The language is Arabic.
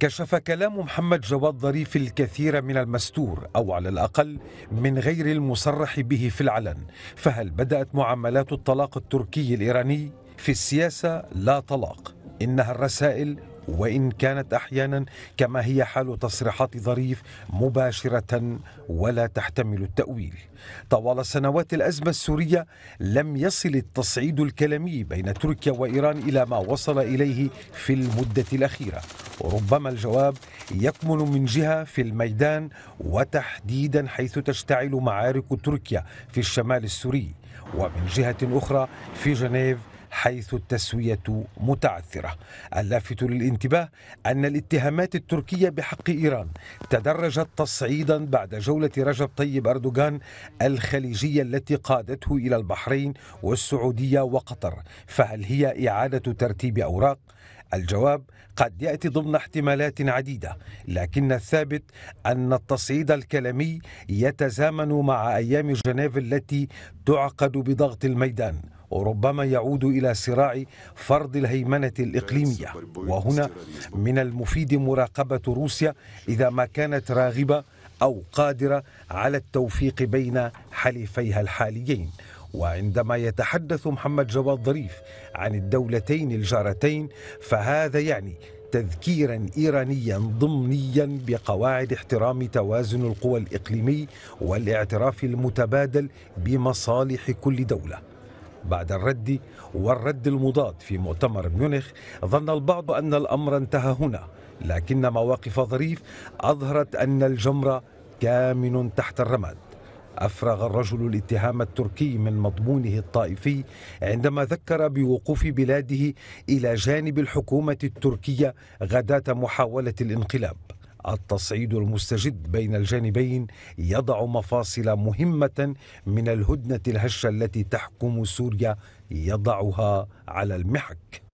كشف كلام محمد جواد ظريف الكثير من المستور او على الاقل من غير المصرح به في العلن فهل بدات معاملات الطلاق التركي الايراني في السياسه لا طلاق انها الرسائل وإن كانت أحيانا كما هي حال تصريحات ظريف مباشرة ولا تحتمل التأويل طوال سنوات الأزمة السورية لم يصل التصعيد الكلامي بين تركيا وإيران إلى ما وصل إليه في المدة الأخيرة وربما الجواب يكمن من جهة في الميدان وتحديدا حيث تشتعل معارك تركيا في الشمال السوري ومن جهة أخرى في جنيف حيث التسوية متعثرة اللافت للانتباه أن الاتهامات التركية بحق إيران تدرجت تصعيدا بعد جولة رجب طيب أردوغان الخليجية التي قادته إلى البحرين والسعودية وقطر فهل هي إعادة ترتيب أوراق؟ الجواب قد ياتي ضمن احتمالات عديده لكن الثابت ان التصعيد الكلامي يتزامن مع ايام جنيف التي تعقد بضغط الميدان وربما يعود إلى صراع فرض الهيمنة الإقليمية وهنا من المفيد مراقبة روسيا إذا ما كانت راغبة أو قادرة على التوفيق بين حليفيها الحاليين وعندما يتحدث محمد جواد ظريف عن الدولتين الجارتين فهذا يعني تذكيرا ايرانيا ضمنيا بقواعد احترام توازن القوى الاقليمي والاعتراف المتبادل بمصالح كل دوله بعد الرد والرد المضاد في مؤتمر ميونخ ظن البعض أن الأمر انتهى هنا لكن مواقف ظريف أظهرت أن الجمر كامن تحت الرماد أفرغ الرجل الاتهام التركي من مضمونه الطائفي عندما ذكر بوقوف بلاده إلى جانب الحكومة التركية غداة محاولة الانقلاب التصعيد المستجد بين الجانبين يضع مفاصل مهمة من الهدنة الهشة التي تحكم سوريا يضعها على المحك